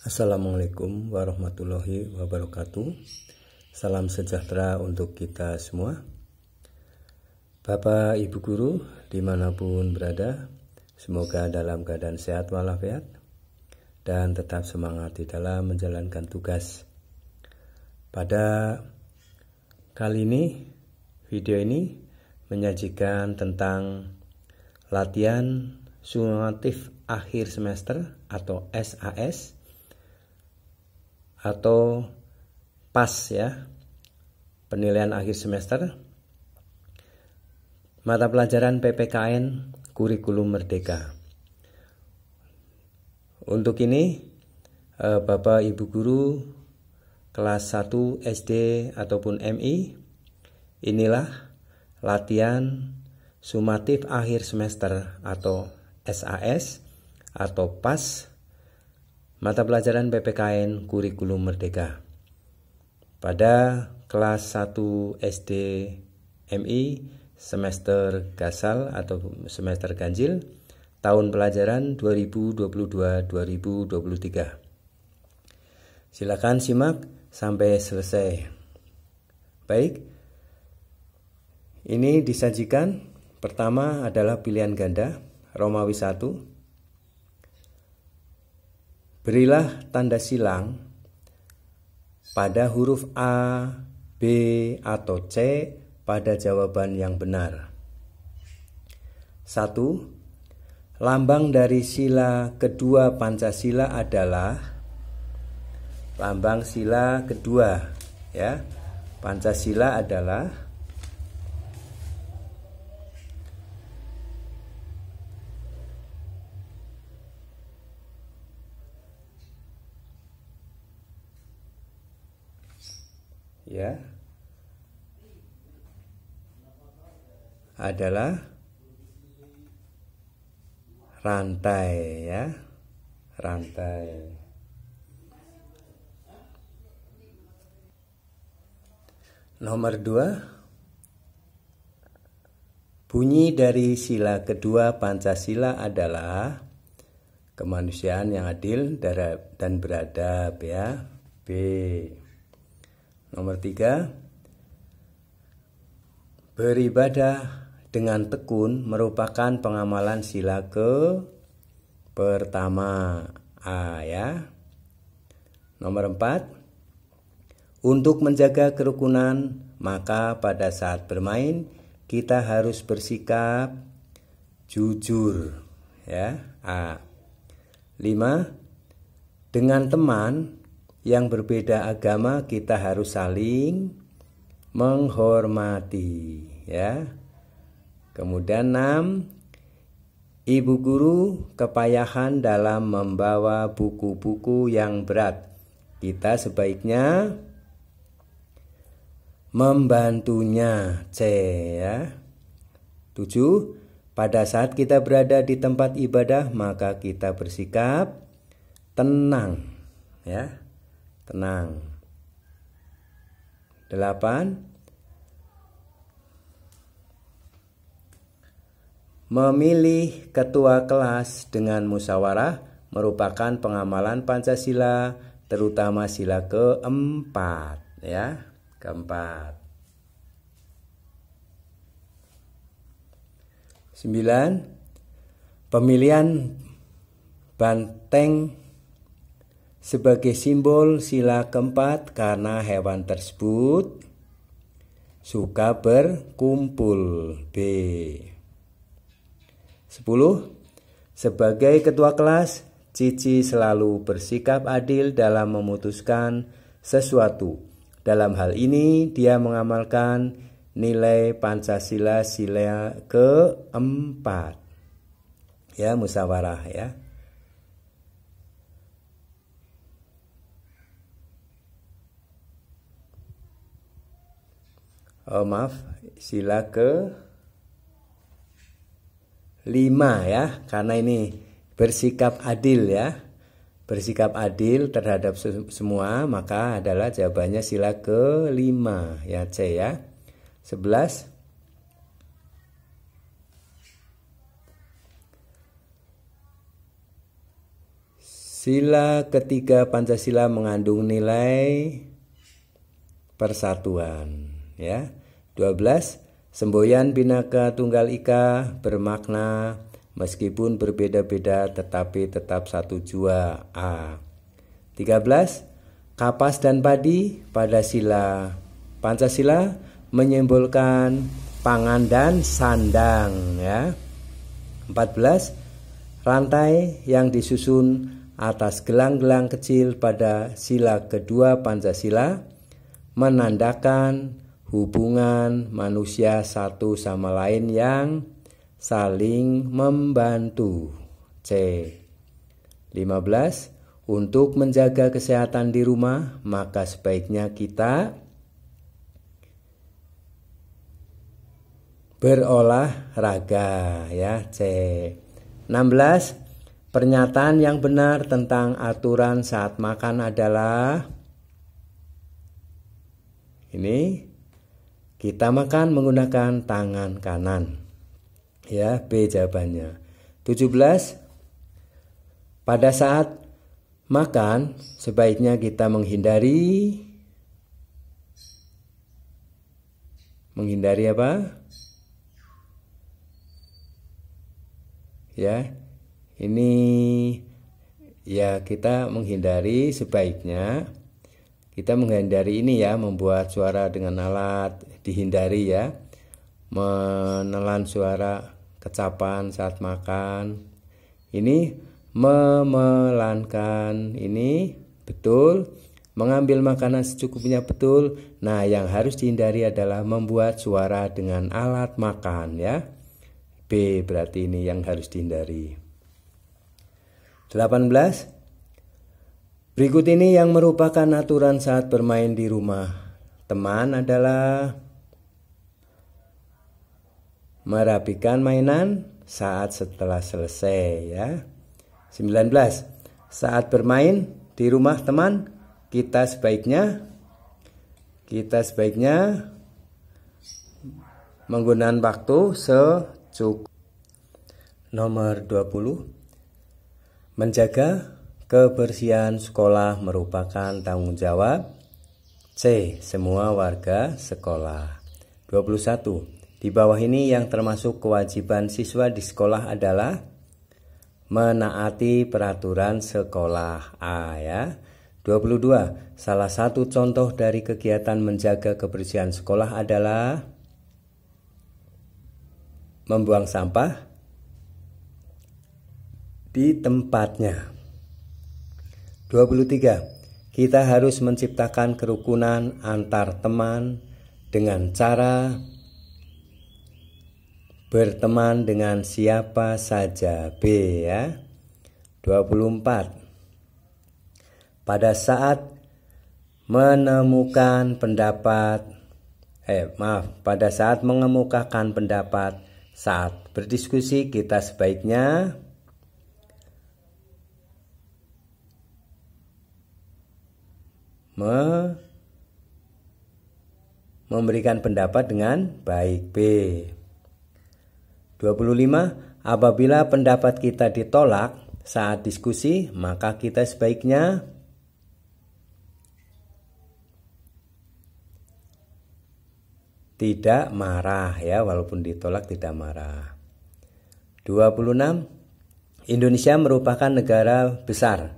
Assalamualaikum warahmatullahi wabarakatuh. Salam sejahtera untuk kita semua. Bapak, Ibu Guru, dimanapun berada, semoga dalam keadaan sehat walafiat dan tetap semangat di dalam menjalankan tugas. Pada kali ini, video ini menyajikan tentang latihan sumatif akhir semester atau SAS atau PAS ya, penilaian akhir semester. Mata pelajaran PPKN Kurikulum Merdeka. Untuk ini eh, Bapak Ibu guru kelas 1 SD ataupun MI inilah latihan sumatif akhir semester atau SAS atau PAS Mata pelajaran PPKN Kurikulum Merdeka. Pada kelas 1 SD MI semester gasal atau semester ganjil tahun pelajaran 2022-2023. Silakan simak sampai selesai. Baik. Ini disajikan pertama adalah pilihan ganda Romawi 1 Berilah tanda silang pada huruf A, B, atau C pada jawaban yang benar. 1. Lambang dari sila kedua Pancasila adalah lambang sila kedua ya. Pancasila adalah ya adalah rantai ya rantai nomor dua Bunyi dari sila kedua Pancasila adalah kemanusiaan yang adil dan beradab ya. B. Nomor tiga, beribadah dengan tekun merupakan pengamalan sila ke pertama A ya. Nomor empat, untuk menjaga kerukunan maka pada saat bermain kita harus bersikap jujur ya A. lima Dengan teman yang berbeda agama kita harus saling menghormati ya. Kemudian enam Ibu guru kepayahan dalam membawa buku-buku yang berat. Kita sebaiknya membantunya C ya. Tujuh, Pada saat kita berada di tempat ibadah, maka kita bersikap tenang ya tenang. Delapan, memilih ketua kelas dengan musyawarah merupakan pengamalan Pancasila, terutama sila keempat, ya, keempat. Sembilan, pemilihan banteng sebagai simbol sila keempat karena hewan tersebut suka berkumpul. B. 10. Sebagai ketua kelas, Cici selalu bersikap adil dalam memutuskan sesuatu. Dalam hal ini, dia mengamalkan nilai Pancasila sila keempat. Ya, musyawarah ya. oh, maaf sila ke 5 ya karena ini bersikap adil ya bersikap adil terhadap semua maka adalah jawabannya sila ke 5 ya C ya 11 Sila ketiga Pancasila mengandung nilai persatuan ya. 12 Semboyan binaka Tunggal Ika bermakna meskipun berbeda-beda tetapi tetap satu jua A. 13 Kapas dan padi pada sila Pancasila menyimbolkan pangan dan sandang ya. 14 Rantai yang disusun atas gelang-gelang kecil pada sila kedua Pancasila menandakan hubungan manusia satu sama lain yang saling membantu. C. 15. Untuk menjaga kesehatan di rumah, maka sebaiknya kita berolahraga ya C. 16. Pernyataan yang benar tentang aturan saat makan adalah ini kita makan menggunakan tangan kanan. Ya, B jawabannya. 17 Pada saat makan, sebaiknya kita menghindari menghindari apa? Ya. Ini ya kita menghindari sebaiknya kita menghindari ini ya membuat suara dengan alat dihindari ya menelan suara kecapan saat makan ini memelankan ini betul mengambil makanan secukupnya betul nah yang harus dihindari adalah membuat suara dengan alat makan ya B berarti ini yang harus dihindari 18 Berikut ini yang merupakan aturan saat bermain di rumah. Teman adalah merapikan mainan saat setelah selesai ya. 19. Saat bermain di rumah teman, kita sebaiknya kita sebaiknya menggunakan waktu secukup. Nomor 20 menjaga Kebersihan sekolah merupakan tanggung jawab C. Semua warga sekolah 21. Di bawah ini yang termasuk kewajiban siswa di sekolah adalah Menaati peraturan sekolah A ya 22. Salah satu contoh dari kegiatan menjaga kebersihan sekolah adalah Membuang sampah di tempatnya 23. Kita harus menciptakan kerukunan antar teman dengan cara berteman dengan siapa saja. B ya. 24. Pada saat menemukan pendapat eh maaf, pada saat mengemukakan pendapat saat berdiskusi kita sebaiknya me memberikan pendapat dengan baik. B. 25. Apabila pendapat kita ditolak saat diskusi, maka kita sebaiknya tidak marah ya, walaupun ditolak tidak marah. 26. Indonesia merupakan negara besar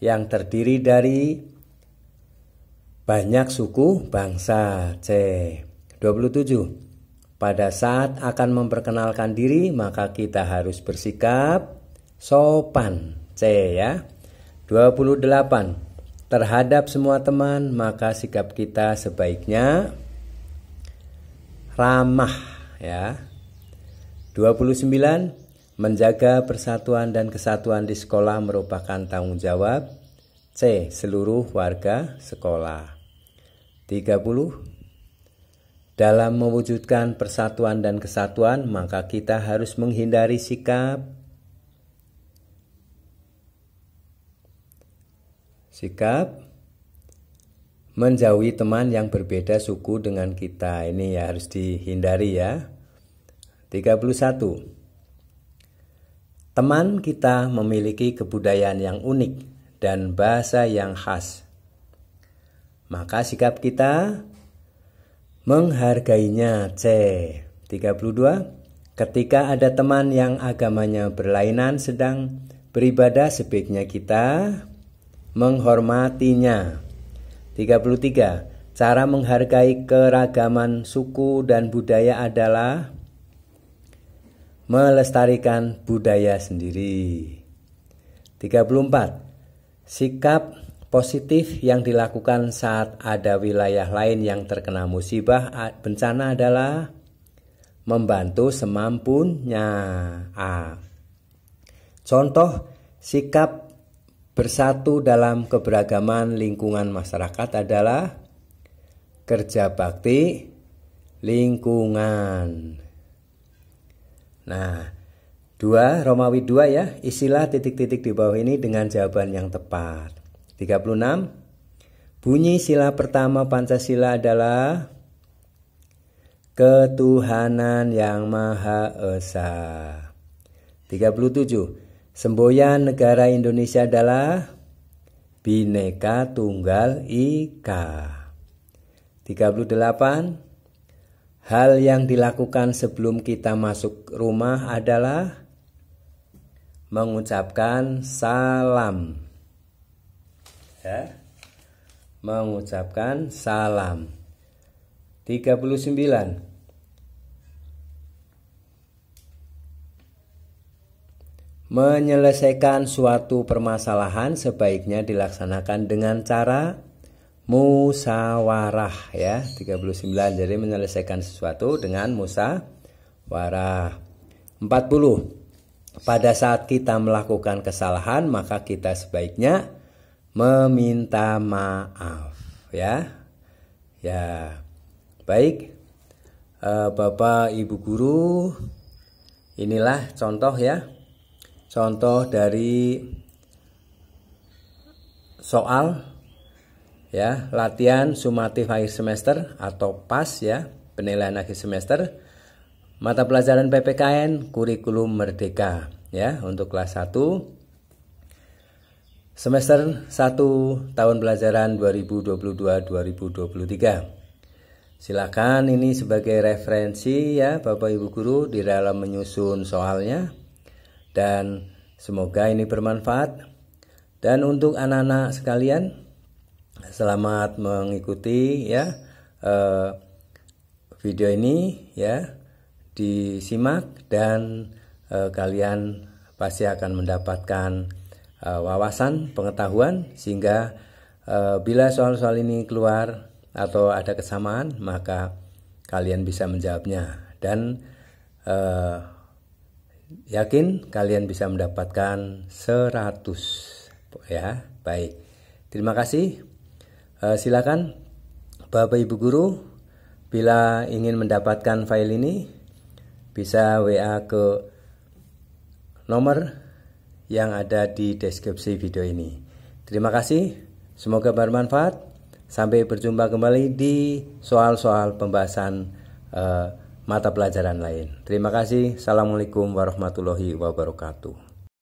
yang terdiri dari banyak suku bangsa C. 27. Pada saat akan memperkenalkan diri, maka kita harus bersikap sopan C ya. 28. Terhadap semua teman, maka sikap kita sebaiknya ramah ya. 29. Menjaga persatuan dan kesatuan di sekolah merupakan tanggung jawab C. Seluruh warga sekolah. 30 Dalam mewujudkan persatuan dan kesatuan, maka kita harus menghindari sikap sikap menjauhi teman yang berbeda suku dengan kita. Ini ya harus dihindari ya. 31 Teman kita memiliki kebudayaan yang unik dan bahasa yang khas. Maka sikap kita menghargainya C. 32 Ketika ada teman yang agamanya berlainan sedang beribadah sebaiknya kita menghormatinya. 33 Cara menghargai keragaman suku dan budaya adalah melestarikan budaya sendiri. 34 Sikap Positif yang dilakukan saat ada wilayah lain yang terkena musibah bencana adalah membantu semampunya. A. Contoh sikap bersatu dalam keberagaman lingkungan masyarakat adalah kerja bakti lingkungan. Nah, dua Romawi dua ya, isilah titik-titik di bawah ini dengan jawaban yang tepat. 36. Bunyi sila pertama Pancasila adalah Ketuhanan yang Maha Esa. 37. Semboyan negara Indonesia adalah bineka Tunggal Ika. 38. Hal yang dilakukan sebelum kita masuk rumah adalah mengucapkan salam ya mengucapkan salam 39 Menyelesaikan suatu permasalahan sebaiknya dilaksanakan dengan cara musawarah ya 39 jadi menyelesaikan sesuatu dengan musawarah 40 pada saat kita melakukan kesalahan maka kita sebaiknya meminta maaf ya. Ya. Baik. E, Bapak Ibu guru, inilah contoh ya. Contoh dari soal ya, latihan sumatif akhir semester atau PAS ya, penilaian akhir semester mata pelajaran PPKN kurikulum merdeka ya untuk kelas 1 semester 1 tahun pelajaran 2022-2023. Silakan ini sebagai referensi ya Bapak Ibu guru di dalam menyusun soalnya dan semoga ini bermanfaat. Dan untuk anak-anak sekalian selamat mengikuti ya eh, video ini ya disimak dan eh, kalian pasti akan mendapatkan Eh, wawasan, pengetahuan sehingga eh, bila soal-soal ini keluar atau ada kesamaan maka kalian bisa menjawabnya dan uh, yakin kalian bisa mendapatkan 100 ya. Baik. Terima kasih. Uh, silakan Bapak Ibu guru bila ingin mendapatkan file ini bisa WA ke nomor yang ada di deskripsi video ini. Terima kasih, semoga bermanfaat. Sampai berjumpa kembali di soal-soal pembahasan eh, mata pelajaran lain. Terima kasih, Assalamualaikum warahmatullahi wabarakatuh.